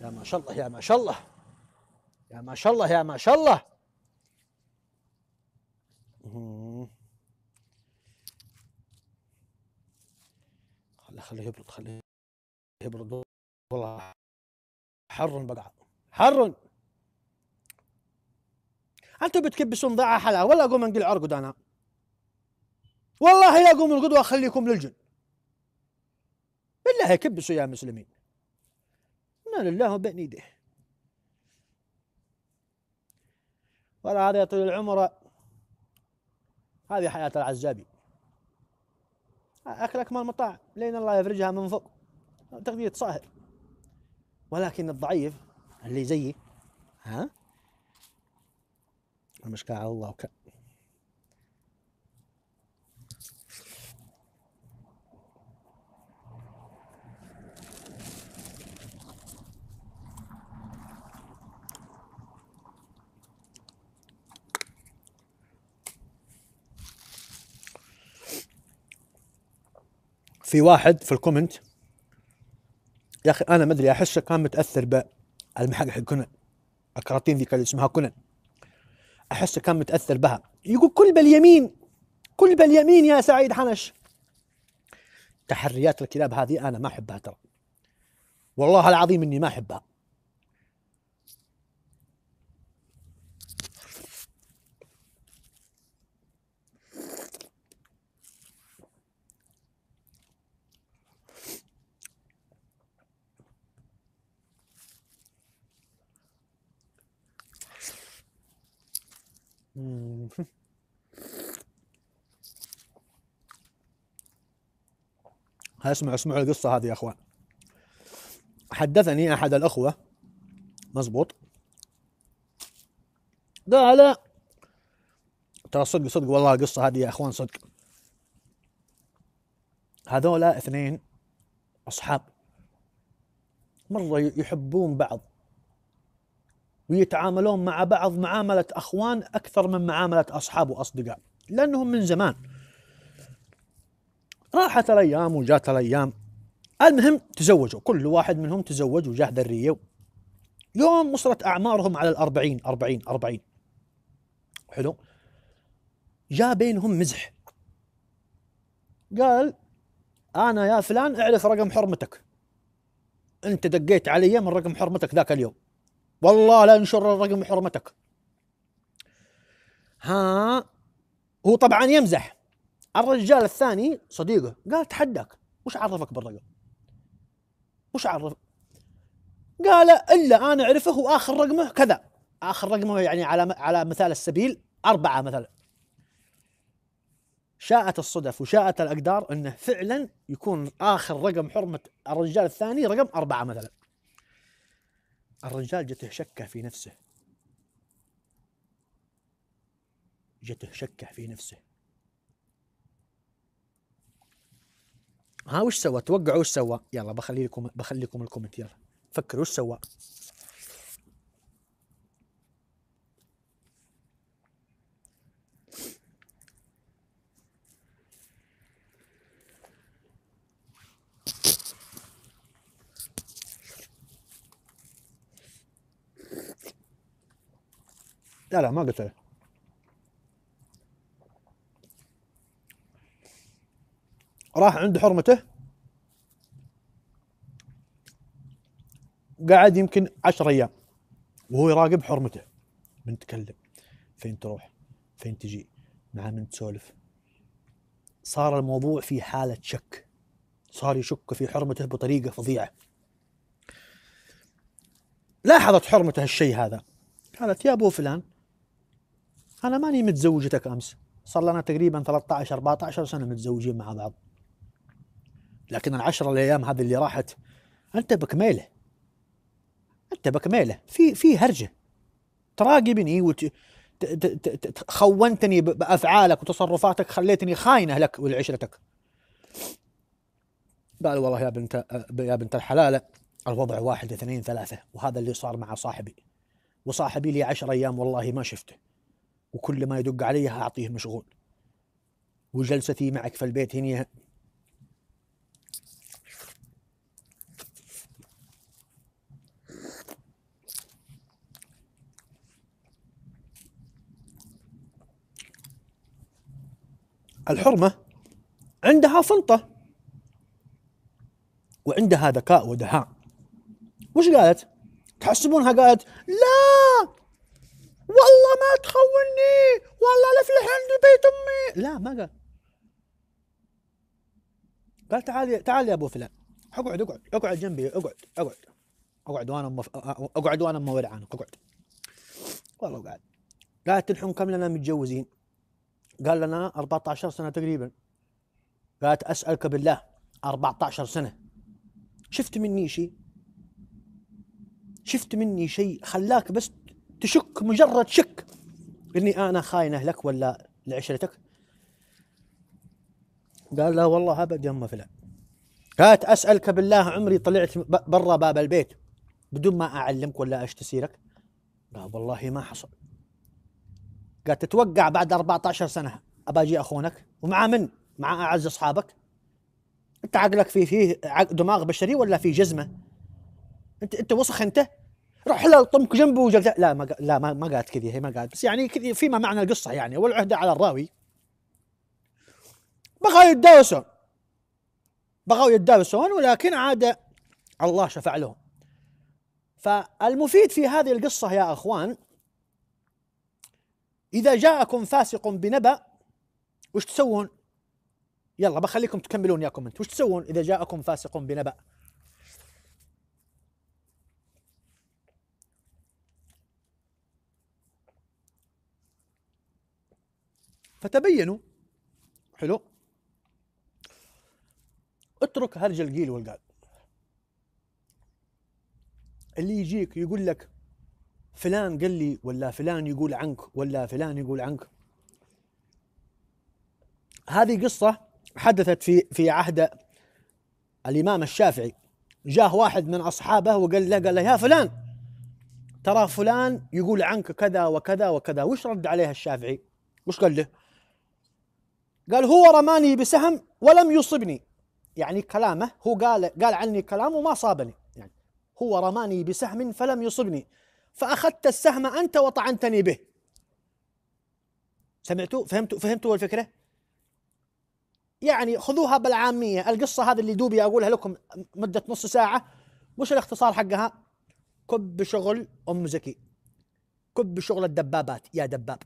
يا ما شاء الله يا ما شاء الله يا ما شاء الله يا ما شاء الله خليه خليه يبرد خليه يبرد والله حر بقى حر انتم بتكبسون ضاع حلا ولا اقوم انقل عرقد انا والله يا قوم القدوه اخليكم للجن بالله كبسوا يا مسلمين لله وبين يديه ولا هذا يا طويل العمر هذه حياة العزابي أكلك مال مطاع لين الله يفرجها من فوق تغذية صاهر ولكن الضعيف اللي زيي ها المشكلة على الله وكأ في واحد في الكومنت يا اخي انا ما ادري احسه كان متاثر ب حق كونان الكراتين ذيك اللي اسمها كونان احسه كان متاثر بها يقول كل باليمين كل باليمين يا سعيد حنش تحريات الكلاب هذه انا ما احبها ترى والله العظيم اني ما احبها اسمعوا اسمعوا القصة هذه يا أخوان حدثني أحد الأخوة مزبوط قال ترى صدق صدق والله القصة هذه يا أخوان صدق هذول اثنين أصحاب مرة يحبون بعض ويتعاملون مع بعض معاملة أخوان أكثر من معاملة أصحاب وأصدقاء لأنهم من زمان راحت الايام وجات الايام المهم تزوجوا كل واحد منهم تزوج وجاه ذرية يوم وصلت اعمارهم على الأربعين أربعين أربعين حلو جاء بينهم مزح قال انا يا فلان اعرف رقم حرمتك انت دقيت علي من رقم حرمتك ذاك اليوم والله لا انشر رقم حرمتك ها هو طبعا يمزح الرجال الثاني صديقه قال تحداك وش عرفك بالرقم وش عرف قال الا انا اعرفه واخر رقمه كذا اخر رقمه يعني على على مثال السبيل اربعه مثلا شاءت الصدف وشاءت الاقدار انه فعلا يكون اخر رقم حرمه الرجال الثاني رقم اربعه مثلا الرجال جته شكه في نفسه جته شكه في نفسه ها وش سوى توقعوا وش سوى يلا بخلي لكم بخلي لكم الكومنت يلا فكروا وش سوى لا لا ما قلت له راح عند حرمته قعد يمكن 10 ايام وهو يراقب حرمته من تكلم فين تروح فين تجي مع من تسولف صار الموضوع في حالة شك صار يشك في حرمته بطريقة فظيعة لاحظت حرمته هالشيء هذا قالت يا أبو فلان أنا ماني متزوجتك أمس صار لنا تقريبا 13 14 سنة متزوجين مع بعض لكن العشرة الايام هذه اللي راحت انت بكميله انت بكميله في في هرجه تراقبني وخونتني خونتني بافعالك وتصرفاتك خليتني خاينه لك ولعشرتك قال والله يا بنت يا بنت الحلاله الوضع واحد اثنين ثلاثه وهذا اللي صار مع صاحبي وصاحبي لي عشر ايام والله ما شفته وكل ما يدق علي اعطيه مشغول وجلستي معك في البيت هنا الحرمة عندها سلطة وعندها ذكاء ودهاء وش قالت؟ تحسبونها قالت لا والله ما تخوني والله لا عندي بيت امي لا ما قال قال تعال تعال يا ابو فلان اقعد اقعد اقعد جنبي اقعد اقعد اقعد وانا اقعد وانا موري عنك اقعد والله قاعد قالت الحين كم لنا متجوزين قال لنا 14 سنه تقريبا قالت اسالك بالله 14 سنه شفت مني شيء شفت مني شيء خلاك بس تشك مجرد شك اني انا خاين اهلك ولا لعشرتك قال لا والله ابد يما فلان قالت اسالك بالله عمري طلعت برا باب البيت بدون ما اعلمك ولا اشتسيرك قال والله ما حصل قالت تتوقع بعد 14 سنه ابى اجي اخونك ومع من؟ مع اعز اصحابك انت عقلك فيه فيه دماغ بشري ولا في جزمه؟ انت انت وسخ انت؟ روح له طمك جنبه وجلت لا ما لا ما, ما قالت كذي هي ما قالت بس يعني كذي فيما معنى القصه يعني والعهده على الراوي بغاو يتداوسون بغاو يتداوسون ولكن عاد الله شفع لهم فالمفيد في هذه القصه يا اخوان إذا جاءكم فاسق بنبأ وش تسوون؟ يلا بخليكم تكملون يا كومنت، وش تسوون إذا جاءكم فاسق بنبأ؟ فتبينوا حلو اترك هرج القيل والقال اللي يجيك يقول لك فلان قال لي ولا فلان يقول عنك ولا فلان يقول عنك هذه قصة حدثت في في عهد الإمام الشافعي جاه واحد من أصحابه وقال له قال له يا فلان ترى فلان يقول عنك كذا وكذا وكذا وش رد عليه الشافعي وش قال له قال هو رماني بسهم ولم يصبني يعني كلامه هو قال قال عني كلام وما صابني يعني هو رماني بسهم فلم يصبني فأخذت السهم أنت وطعنتني به سمعتوا فهمتوا فهمتوا الفكرة يعني خذوها بالعامية القصة هذه اللي دوبي أقولها لكم مدة نص ساعة وش الاختصار حقها كب شغل أم زكي كب شغل الدبابات يا دباب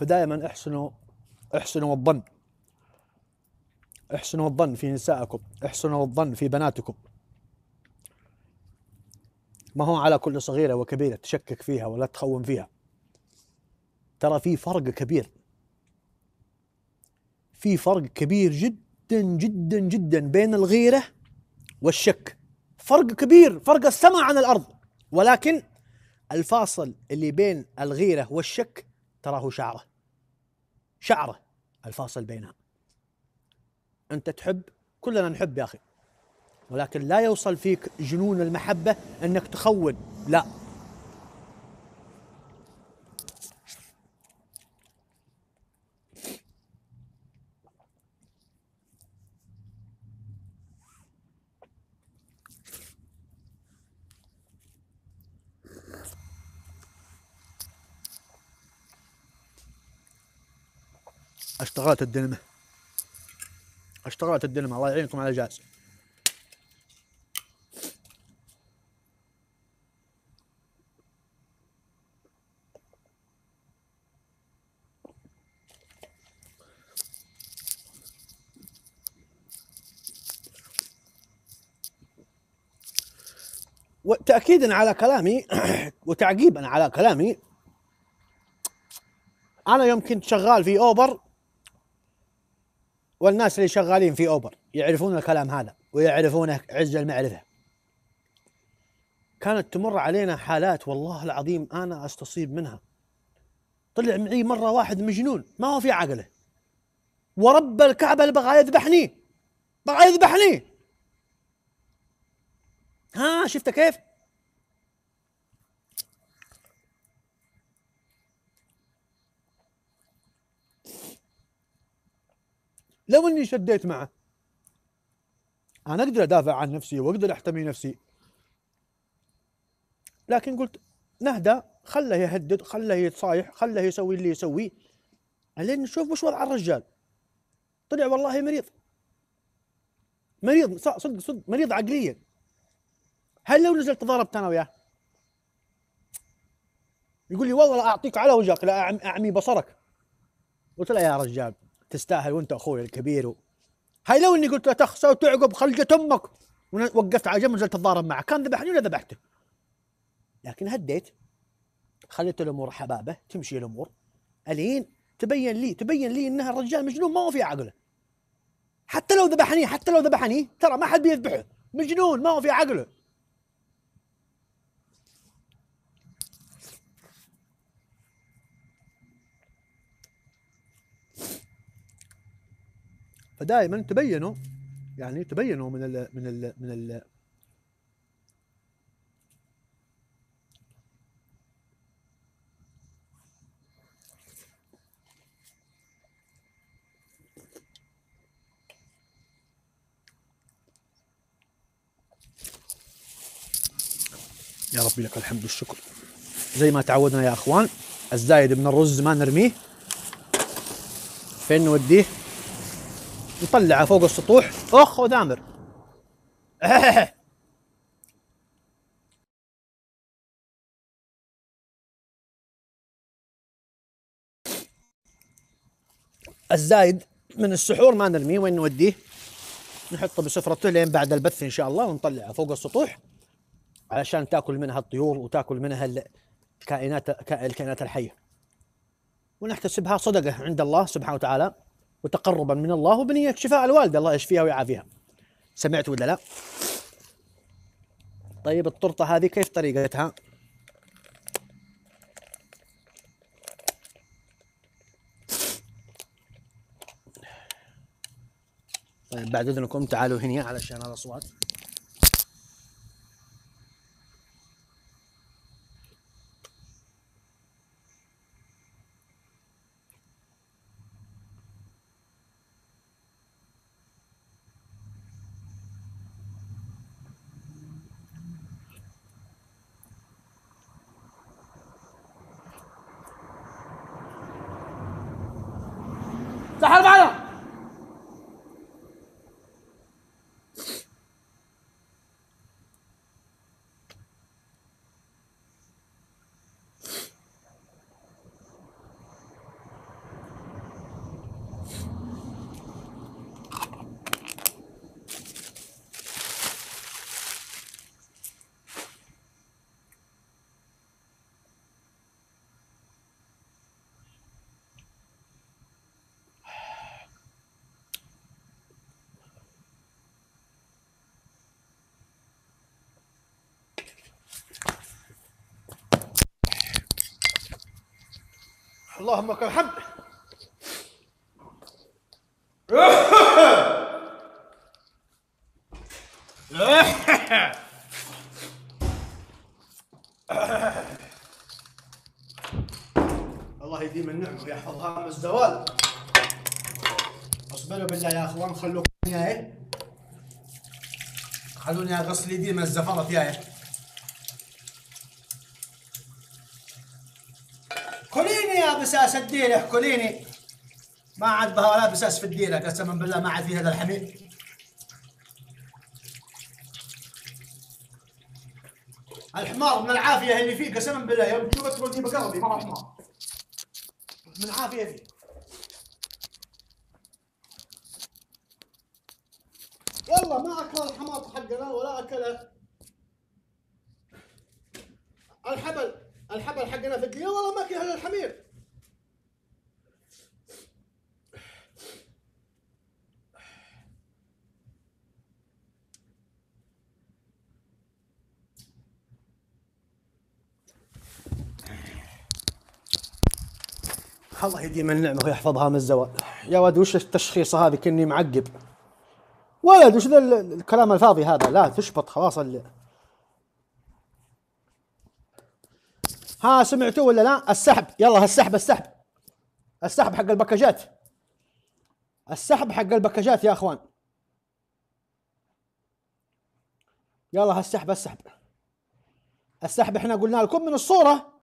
فدائما احسنوا احسنوا الظن احسنوا الظن في نسائكم احسنوا الظن في بناتكم ما هو على كل صغيرة وكبيرة تشكك فيها ولا تخون فيها ترى في فرق كبير في فرق كبير جدا جدا جدا بين الغيرة والشك فرق كبير فرق السماء عن الأرض ولكن الفاصل اللي بين الغيرة والشك تراه شعره شعره الفاصل بينها أنت تحب كلنا نحب يا أخي ولكن لا يوصل فيك جنون المحبة أنك تخون لا اشتغلت الدلمة اشتغلت الدلمة الله يعينكم على جاز وتأكيدا على كلامي وتعقيبا على كلامي أنا يوم كنت شغال في أوبر والناس اللي شغالين في اوبر يعرفون الكلام هذا ويعرفونه عز المعرفه كانت تمر علينا حالات والله العظيم انا استصيب منها طلع معي مره واحد مجنون ما هو في عقله ورب الكعبه اللي بغى يذبحني بغى يذبحني ها شفت كيف؟ لو اني شديت معه انا اقدر ادافع عن نفسي واقدر احتمي نفسي لكن قلت نهدى خله يهدد خله يتصايح خله يسوي اللي يسويه لين نشوف وش وضع الرجال طلع والله مريض مريض صدق صدق مريض عقليا هل لو نزلت ضربت انا وياه يقول لي والله اعطيك على وجهك لا اعمي بصرك قلت له يا رجال تستاهل وانت اخوي الكبير و... هاي لو اني قلت له تخسى وتعقب خلقة امك وقفت على جنب ونزلت اتضارب معه كان ذبحني ولا ذبحته لكن هديت خليت الامور حبابه تمشي الامور الين تبين لي تبين لي انها الرجال مجنون ما هو في عقله حتى لو ذبحني حتى لو ذبحني ترى ما حد بيذبحه مجنون ما هو في عقله فدائما تبينوا يعني تبينوا من ال من ال من ال يا ربي لك الحمد والشكر زي ما تعودنا يا اخوان الزايد من الرز ما نرميه فين نوديه نطلعه فوق السطوح اخ ودامر الزايد من السحور ما نرميه وين نوديه نحطه بسفرته لين بعد البث ان شاء الله ونطلعه فوق السطوح علشان تاكل منها الطيور وتاكل منها الكائنات الكائنات الحيه ونحتسبها صدقه عند الله سبحانه وتعالى وتقربا من الله وبنية شفاء الوالدة الله يشفيها ويعافيها سمعت ولا لا طيب الطرطة هذه كيف طريقتها طيب بعد اذنكم تعالوا هنا علشان هذا صوت سحر معايا اللهم لك الحمد الله يديم النعمة ويحفظها من الزوال اصبروا بالله يا اخوان خلوكم ياي إيه؟ خلوني اغسل يدي من الزفرة ياي إيه؟ يا بساس الديله كليني ما عاد بها ولا بساس في الدين قسما بالله ما عاد في هذا الحميد الحمار من العافيه اللي فيه قسما بالله يوم تشوفه تقول جيب قلبي ما من العافيه فيه والله ما اكل الحمار حقنا ولا اكله الحبل الحبل حقنا في الدنيا والله ما كره الحمير الله يديم النعمه ويحفظها من الزوال يا ولد وش التشخيصه هذه كني معقب ولد وش ذا الكلام الفاضي هذا لا تشبط خلاص اللي. ها سمعتوه ولا لا السحب يلا السحب السحب السحب حق البكاجات السحب حق البكاجات يا اخوان يلا هالسحب السحب السحب احنا قلنا لكم من الصوره